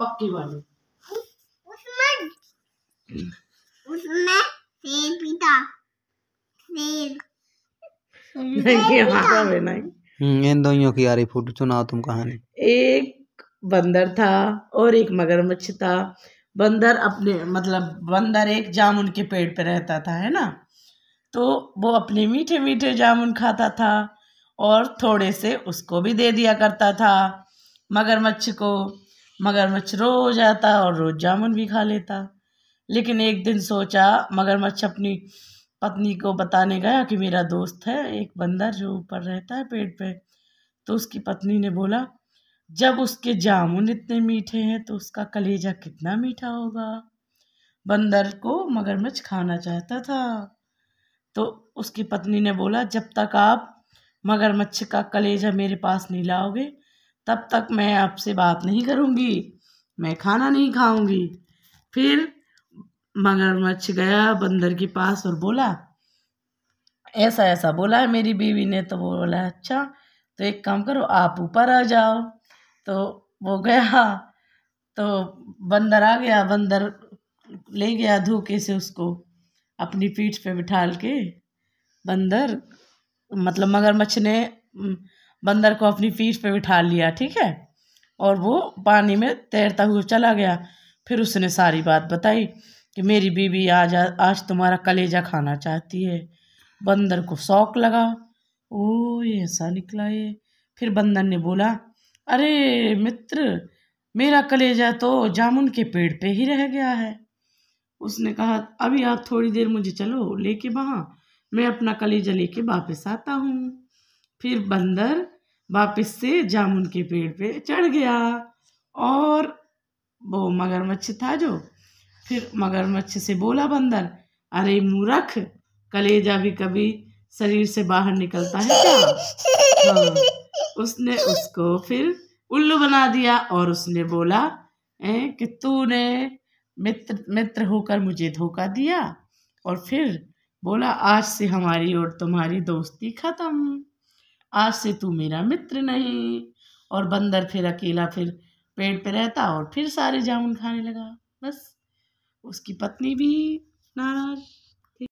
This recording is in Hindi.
पक्की वाली उसमें उसमें सेब भी था सेब नहीं हमारा हम्म, नहीं इन दोनों की आ रही फोटो सुनाओ तुम कहानी एक बंदर था और एक मगरमच्छ था बंदर अपने मतलब बंदर एक जामुन के पेड़ पे रहता था है ना तो वो अपने मीठे मीठे जामुन खाता था और थोड़े से उसको भी दे दिया करता था मगरमच्छ को मगरमच्छ रोज आता और रोज जामुन भी खा लेता लेकिन एक दिन सोचा मगरमच्छ अपनी पत्नी को बताने गया कि मेरा दोस्त है एक बंदर जो ऊपर रहता है पेड़ पे तो उसकी पत्नी ने बोला जब उसके जामुन इतने मीठे हैं तो उसका कलेजा कितना मीठा होगा बंदर को मगरमच्छ खाना चाहता था तो उसकी पत्नी ने बोला जब तक आप मगरमच्छ का कलेजा मेरे पास नहीं लाओगे तब तक मैं आपसे बात नहीं करूँगी मैं खाना नहीं खाऊंगी फिर मगरमच्छ गया बंदर के पास और बोला ऐसा ऐसा बोला है मेरी बीवी ने तो वो बोला अच्छा तो एक काम करो आप ऊपर आ जाओ तो वो गया तो बंदर आ गया बंदर ले गया धोखे से उसको अपनी पीठ पे बिठाल के बंदर मतलब मगरमच्छ ने बंदर को अपनी पीठ पे बिठा लिया ठीक है और वो पानी में तैरता हुआ चला गया फिर उसने सारी बात बताई कि मेरी बीवी आज आज तुम्हारा कलेजा खाना चाहती है बंदर को शौक लगा ओ ऐसा निकला ये फिर बंदर ने बोला अरे मित्र मेरा कलेजा तो जामुन के पेड़ पे ही रह गया है उसने कहा अभी आप थोड़ी देर मुझे चलो लेके वहाँ मैं अपना कलेजा लेके वापस आता हूँ फिर बंदर वापस से जामुन के पेड़ पे चढ़ गया और वो मगरमच्छ था जो फिर मगरमच्छ से बोला बंदर अरे मूरख कलेजा भी कभी शरीर से बाहर निकलता है क्या हाँ। उसने उसको फिर उल्लू बना दिया और उसने बोला ए, कि तूने मित्र मित्र होकर मुझे धोखा दिया और फिर बोला आज से हमारी और तुम्हारी दोस्ती खत्म आज से तू मेरा मित्र नहीं और बंदर फिर अकेला फिर पेड़ पे रहता और फिर सारे जामुन खाने लगा बस उसकी पत्नी भी नाराज